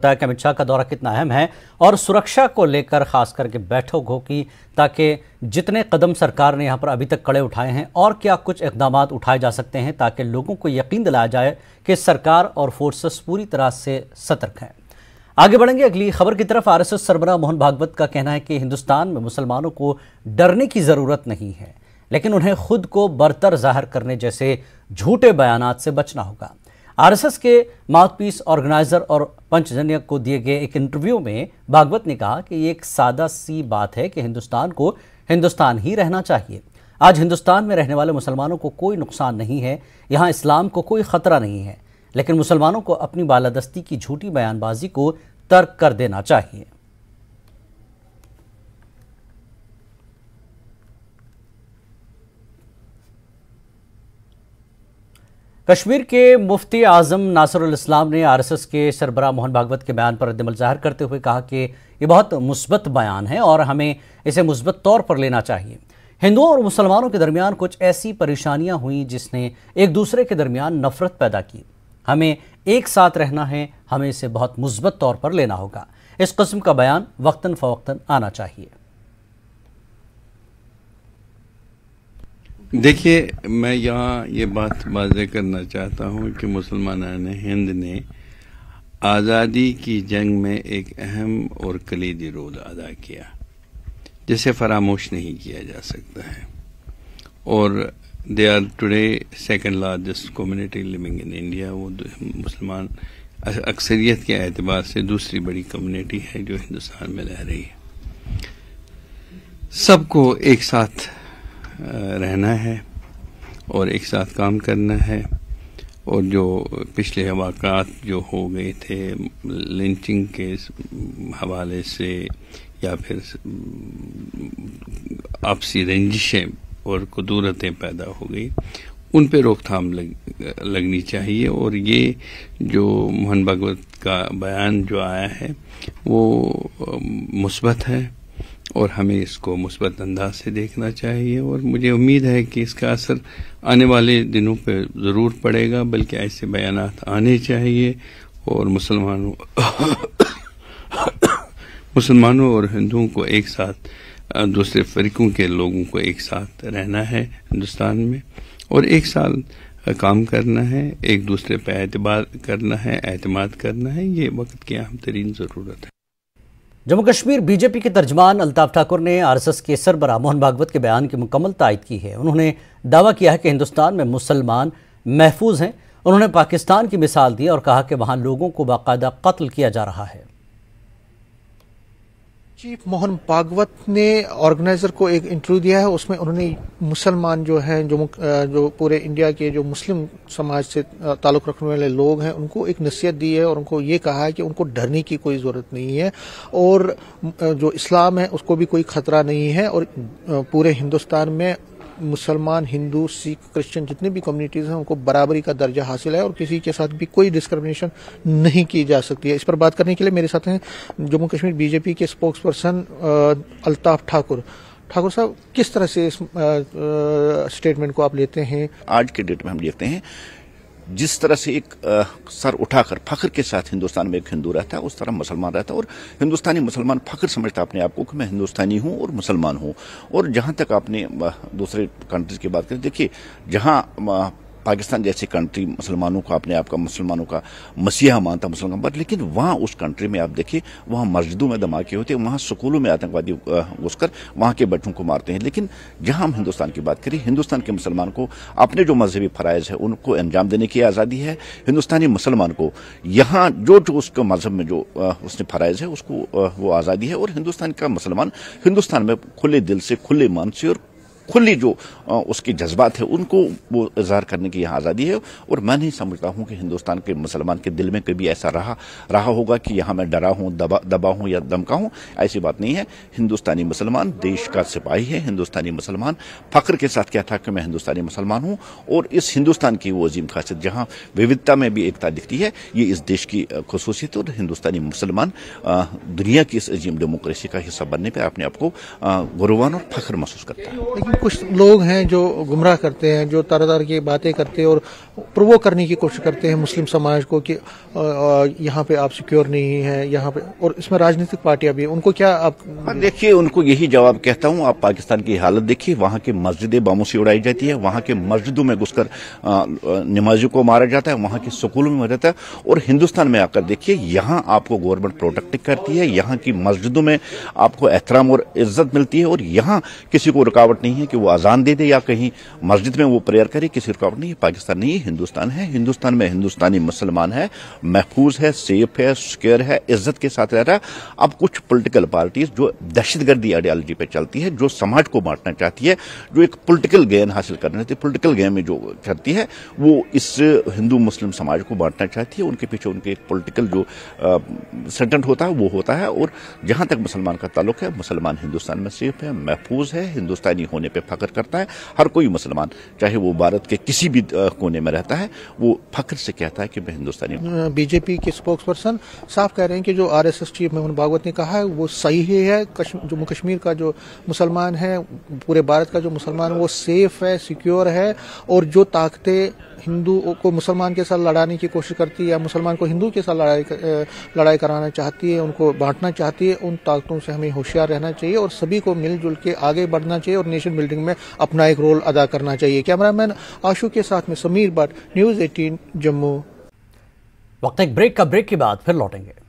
बताया कि अमित शाह का दौरा कितना अहम है और सुरक्षा को लेकर खास करके बैठक होगी ताकि जितने कदम सरकार ने यहाँ पर अभी तक कड़े उठाए हैं और क्या कुछ इकदाम उठाए जा सकते हैं ताकि लोगों को यकीन दिलाया जाए कि सरकार और फोर्सेस पूरी तरह से सतर्क हैं आगे बढ़ेंगे अगली खबर की तरफ आरएसएस सरबरा मोहन भागवत का कहना है कि हिंदुस्तान में मुसलमानों को डरने की ज़रूरत नहीं है लेकिन उन्हें खुद को बरतर जाहिर करने जैसे झूठे बयान से बचना होगा आरएसएस के माउथपीस ऑर्गेनाइजर और पंचजन्य को दिए गए एक इंटरव्यू में भागवत ने कहा कि ये एक सादा सी बात है कि हिंदुस्तान को हिंदुस्तान ही रहना चाहिए आज हिंदुस्तान में रहने वाले मुसलमानों को कोई नुकसान नहीं है यहाँ इस्लाम को कोई ख़तरा नहीं है लेकिन मुसलमानों को अपनी बालादस्ती की झूठी बयानबाजी को तर्क कर देना चाहिए कश्मीर के मुफ्ती आजम नासरुल इस्लाम ने आरएसएस के सरबरा मोहन भागवत के बयान पर रद्दमल जाहिर करते हुए कहा कि ये बहुत मुस्बत बयान है और हमें इसे मुस्बत तौर पर लेना चाहिए हिंदुओं और मुसलमानों के दरमियान कुछ ऐसी परेशानियां हुई जिसने एक दूसरे के दरमियान नफरत पैदा की हमें एक साथ रहना है हमें इसे बहुत मुस्बत तौर पर लेना होगा इस कस्म का बयान वक्ता फ़वक्ता आना चाहिए देखिए मैं यहाँ ये बात वाजह करना चाहता हूँ कि ने हिंद ने आज़ादी की जंग में एक अहम और कलीदी रोल अदा किया जिसे फरामोश नहीं किया जा सकता है और they are today second largest community living in India वो मुसलमान अक्सरियत के अतबार से दूसरी बड़ी कम्युनिटी है जो हिंदुस्तान में रह रही है सबको एक साथ रहना है और एक साथ काम करना है और जो पिछले वाक़ात जो हो गए थे लिंचिंग के हवाले से या फिर आपसी रंजिशें और कदूरतें पैदा हो गई उन पर रोकथाम लग, लगनी चाहिए और ये जो मोहन भगवत का बयान जो आया है वो मुस्बत है और हमें इसको मुस्बत अंदाज से देखना चाहिए और मुझे उम्मीद है कि इसका असर आने वाले दिनों पर ज़रूर पड़ेगा बल्कि ऐसे बयान आने चाहिए और मुसलमानों मुसलमानों और हिंदुओं को एक साथ दूसरे फरीकों के लोगों को एक साथ रहना है हिंदुस्तान में और एक साल काम करना है एक दूसरे पर एतबार करना है अहतमाद करना है ये वक्त की अहम तरीन ज़रूरत है जम्मू कश्मीर बीजेपी के तर्जमान अल्ताफ ठाकुर ने आरएसएस के सरबरा मोहन भागवत के बयान की मुकम्मल तायद की है उन्होंने दावा किया है कि हिंदुस्तान में मुसलमान महफूज हैं उन्होंने पाकिस्तान की मिसाल दी और कहा कि वहाँ लोगों को बाकायदा कत्ल किया जा रहा है चीफ मोहन भागवत ने ऑर्गेनाइजर को एक इंटरव्यू दिया है उसमें उन्होंने मुसलमान जो हैं जो जो पूरे इंडिया के जो मुस्लिम समाज से ताल्लुक रखने वाले लोग हैं उनको एक नसीहत दी है और उनको ये कहा है कि उनको डरने की कोई ज़रूरत नहीं है और जो इस्लाम है उसको भी कोई खतरा नहीं है और पूरे हिंदुस्तान में मुसलमान हिंदू सिख क्रिश्चियन जितने भी कम्युनिटीज़ हैं उनको बराबरी का दर्जा हासिल है और किसी के साथ भी कोई डिस्क्रिमिनेशन नहीं की जा सकती है इस पर बात करने के लिए मेरे साथ हैं जम्मू कश्मीर बीजेपी के स्पोक्स पर्सन अल्ताफ ठाकुर ठाकुर साहब किस तरह से इस स्टेटमेंट को आप लेते हैं आज के डेट में हम लेते हैं जिस तरह से एक आ, सर उठाकर फख्र के साथ हिंदुस्तान में एक हिंदू रहता है उस तरह मुसलमान रहता है और हिंदुस्तानी मुसलमान फख्र समझता है अपने आप को कि मैं हिंदुस्तानी हूँ और मुसलमान हूं और जहां तक आपने दूसरे कंट्रीज की बात करें देखिए जहाँ पाकिस्तान जैसी कंट्री मुसलमानों का अपने आप का मुसलमानों का मसीहा मानता मुसलमान बट लेकिन वहाँ उस कंट्री में आप देखिए वहाँ मस्जिदों में धमाके होते हैं वहाँ स्कूलों में आतंकवादी घुसकर वहाँ के बच्चों को मारते हैं लेकिन जहाँ हम हिंदुस्तान की बात करें हिंदुस्तान के मुसलमान को अपने जो मजहबी फ़रज़ है उनको अंजाम देने की आज़ादी है हिंदुस्तानी मुसलमान को यहाँ जो जो उसके मजहब में जो उसने फ़रज़ है उसको वो आज़ादी है और हिंदुस्तान का मुसलमान हिंदुस्तान में खुले दिल से खुले मन से और खुली जो उसके जज्बात है उनको वो इजहार करने की यहाँ आज़ादी है और मैं नहीं समझता हूँ कि हिंदुस्तान के मुसलमान के दिल में कभी ऐसा रहा रहा होगा कि यहाँ मैं डरा हूँ दबा दबा हूँ या दमका हूँ ऐसी बात नहीं है हिंदुस्तानी मुसलमान देश का सिपाही है हिंदुस्तानी मुसलमान फ़ख्र के साथ क्या था कि मैं हिंदुस्तानी मुसलमान हूँ और इस हिंदुस्तान की वो अजीम खासियत जहाँ विविधता में भी एकता दिखती है ये इस देश की खसूसियत और हिंदुस्तानी मुसलमान दुनिया की इस अजीम डेमोक्रेसी का हिस्सा बनने पर अपने आप को गुरुवान और फख्र महसूस करता है कुछ लोग हैं जो गुमराह करते हैं जो तरह तरह की बातें करते हैं और प्रवो करने की कोशिश करते हैं मुस्लिम समाज को कि यहाँ पे आप सिक्योर नहीं है यहाँ पे और इसमें राजनीतिक पार्टियां भी उनको क्या आप हाँ, देखिए उनको यही जवाब कहता हूँ आप पाकिस्तान की हालत देखिए वहां की मस्जिदें बामों से उड़ाई जाती है वहां के मस्जिदों में घुसकर नमाजियों को मारा जाता है वहां के स्कूलों में मारा जाता है और हिंदुस्तान में आकर देखिए यहाँ आपको गवर्नमेंट प्रोटेक्ट करती है यहाँ की मस्जिदों में आपको एहतराम और इज्जत मिलती है और यहाँ किसी को रुकावट नहीं है कि वो अजान दे दे या कहीं मस्जिद में वो प्रेयर करे किसी रुकावट नहीं है पाकिस्तान नहीं है हिंदुस्तान है हिंदुस्तान में हिंदुस्तानी मुसलमान है महफूज है सेफ है सिक्योर है इज्जत के साथ रहता है अब कुछ पोलिटिकल पार्टीज जो दहशतगर्दी आइडियालॉजी पे चलती है जो समाज को बांटना चाहती है जो एक पोलिटिकल गेन हासिल करना चाहती है पोलिटिकल गेम में जो करती है वो इस हिंदू मुस्लिम समाज को बांटना चाहती है उनके पीछे उनके एक पोलिटिकल जो सेंटेंट होता है वो होता है और जहां तक मुसलमान का ताल्लुक है मुसलमान हिंदुस्तान में सेफ है महफूज है हिंदुस्तानी होने पर फख्र करता है हर कोई मुसलमान चाहे वो भारत के किसी भी कोने में रहता है वो फख्र से कहता है कि मैं हिंदुस्तानी हूँ बीजेपी के स्पोक्स पर्सन साफ कह रहे हैं कि जो R S S chief Mohan Bhagwat ने कहा है वो सही ही है जम्मू कश्मीर का जो मुसलमान है पूरे भारत का जो मुसलमान वो सेफ है सिक्योर है और जो ताकतें हिंदू को मुसलमान के साथ लड़ाने की कोशिश करती है या मुसलमान को हिंदू के साथ लड़ाई लड़ाई कराना चाहती है उनको बांटना चाहती है उन ताकतों से हमें होशियार रहना चाहिए और सभी को मिलजुल के आगे बढ़ना चाहिए और नेशन बिल्डिंग में अपना एक रोल अदा करना चाहिए कैमरामैन आशु के साथ में समीर न्यूज़ एटीन जम्मू वक्त एक ब्रेक का ब्रेक के बाद फिर लौटेंगे